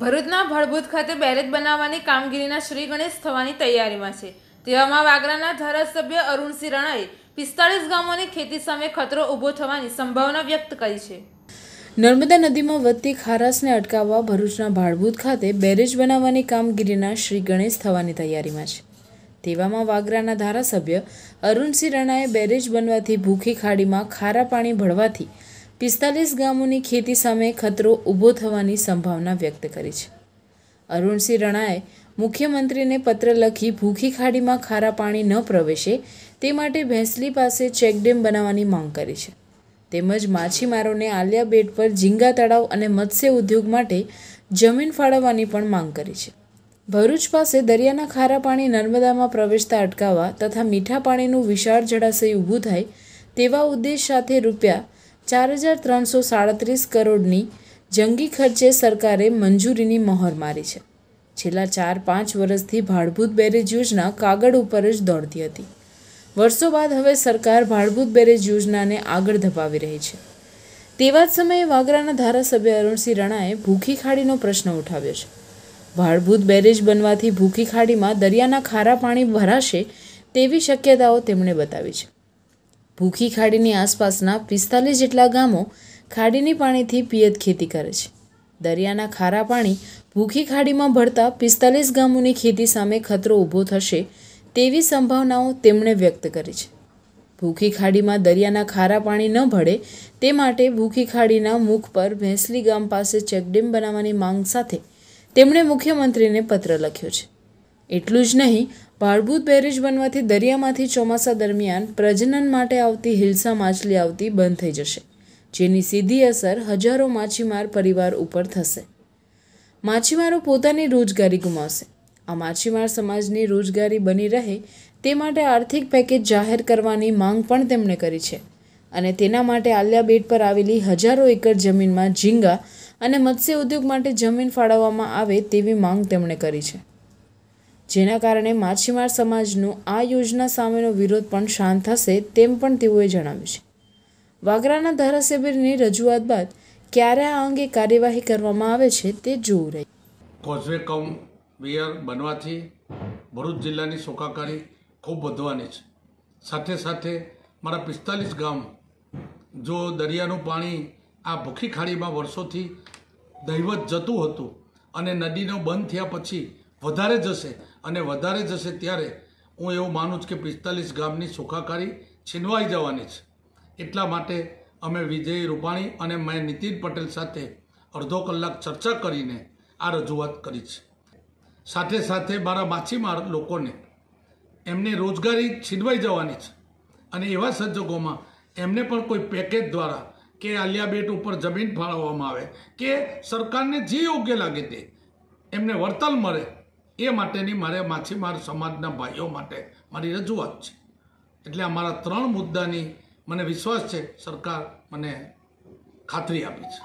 ભરૂચના ભળભૂત ખાતે બેરેજ બનાવવાની કામગીરીના શ્રી ગણેશ થવાની તૈયારીમાં છે તેવામાં વાગરાના ધારાસભ્ય અરુણસિંહ રણાએ પિસ્તાળીસ ગામોની ખેતી સામે ખતરો ઊભો થવાની સંભાવના વ્યક્ત કરી છે નર્મદા નદીમાં વધતી ખારાશને અટકાવવા ભરૂચના ભાળભૂત ખાતે બેરેજ બનાવવાની કામગીરીના શ્રી ગણેશ થવાની તૈયારીમાં છે તેવામાં વાગરાના ધારાસભ્ય અરુણસિંહ રણાએ બેરેજ બનવાથી ભૂખી ખાડીમાં ખારા પાણી ભળવાથી પિસ્તાલીસ ગામોની ખેતી સામે ખતરો ઊભો થવાની સંભાવના વ્યક્ત કરી છે અરુણસિંહ રણાએ મુખ્યમંત્રીને પત્ર લખી ભૂખી ખાડીમાં ખારા પાણી ન પ્રવેશે તે માટે ભેંસલી પાસે ચેકડેમ બનાવવાની માંગ કરી છે તેમજ માછીમારોને આલિયા બેટ પર ઝીંગા તળાવ અને મત્સ્ય ઉદ્યોગ માટે જમીન ફાળવવાની પણ માંગ કરી છે ભરૂચ પાસે દરિયાના ખારા પાણી નર્મદામાં પ્રવેશતા અટકાવવા તથા મીઠા પાણીનું વિશાળ જળાશય ઊભું થાય તેવા ઉદ્દેશ સાથે રૂપિયા ચાર હજાર ત્રણસો સાડત્રીસ કરોડની જંગી ખર્ચે સરકારે મંજૂરીની મહોર મારી છે છેલ્લા ચાર પાંચ વર્ષથી ભાડભૂત બેરેજ યોજના કાગળ ઉપર જ દોડતી હતી વર્ષો બાદ હવે સરકાર ભાડભૂત બેરેજ યોજનાને આગળ ધપાવી રહી છે તેવા જ સમયે વાગરાના ધારાસભ્ય અરુણસિંહ રણાએ ભૂખી ખાડીનો પ્રશ્ન ઉઠાવ્યો છે ભાડભૂત બેરેજ બનવાથી ભૂખી ખાડીમાં દરિયાના ખારા પાણી ભરાશે તેવી શક્યતાઓ તેમણે બતાવી છે ભૂખી ખાડીની આસપાસના પિસ્તાલીસ જેટલા ગામો ખાડીની પાણીથી પિયત ખેતી કરે છે દરિયાના ખારા પાણી ભૂખી ખાડીમાં ભળતા પિસ્તાલીસ ગામોની ખેતી સામે ખતરો ઊભો થશે તેવી સંભાવનાઓ તેમણે વ્યક્ત કરી છે ભૂખી ખાડીમાં દરિયાના ખારા પાણી ન ભળે તે માટે ભૂખી ખાડીના મુખ પર ભેંસલી ગામ પાસે ચેકડેમ બનાવવાની માંગ સાથે તેમણે મુખ્યમંત્રીને પત્ર લખ્યો છે એટલું જ નહીં પાળભૂત બેરેજ બનવાથી દરિયામાંથી ચોમાસા દરમિયાન પ્રજનન માટે આવતી હિલસા માછલી આવતી બંધ થઈ જશે જેની સીધી અસર હજારો માછીમાર પરિવાર ઉપર થશે માછીમારો પોતાની રોજગારી ગુમાવશે આ માછીમાર સમાજની રોજગારી બની રહે તે માટે આર્થિક પેકેજ જાહેર કરવાની માંગ પણ તેમણે કરી છે અને તેના માટે આલિયા બેટ પર આવેલી હજારો એકર જમીનમાં ઝીંગા અને મત્સ્ય ઉદ્યોગ માટે જમીન ફાળવવામાં આવે તેવી માંગ તેમણે કરી છે જેના કારણે માછીમાર સમાજનો આ યોજના સામેનો વિરોધ પણ શાંત થશે તેમ પણ તેઓએ જણાવ્યું છે વાગરાના ધારાસભ્યની રજૂઆત બાદ ક્યારે આ અંગે કાર્યવાહી કરવામાં આવે છે તે જોવું રહ્યું કોઝવે કમ વિયર બનવાથી ભરૂચ જિલ્લાની શોકાકારી ખૂબ વધવાની છે સાથે સાથે મારા પિસ્તાલીસ ગામ જો દરિયાનું પાણી આ ભૂખી ખાડીમાં વર્ષોથી દૈવત જતું હતું અને નદીનો બંધ થયા પછી વધારે જશે અને વધારે જશે ત્યારે હું એવું માનું છું કે પિસ્તાલીસ ગામની સુખાકારી છીનવાઈ જવાની છે એટલા માટે અમે વિજય રૂપાણી અને મેં નીતિન પટેલ સાથે અડધો કલાક ચર્ચા કરીને આ રજૂઆત કરી છે સાથે સાથે મારા માછીમાર લોકોને એમને રોજગારી છીનવાઈ જવાની છે અને એવા સંજોગોમાં એમને પણ કોઈ પેકેજ દ્વારા કે આલિયા બેટ ઉપર જમીન ફાળવવામાં આવે કે સરકારને જે યોગ્ય લાગે તે એમને વળતર મળે એ માટેની મારે માછીમાર સમાજના ભાઈઓ માટે મારી રજૂઆત છે એટલે અમારા ત્રણ મુદ્દાની મને વિશ્વાસ છે સરકાર મને ખાતરી આપી છે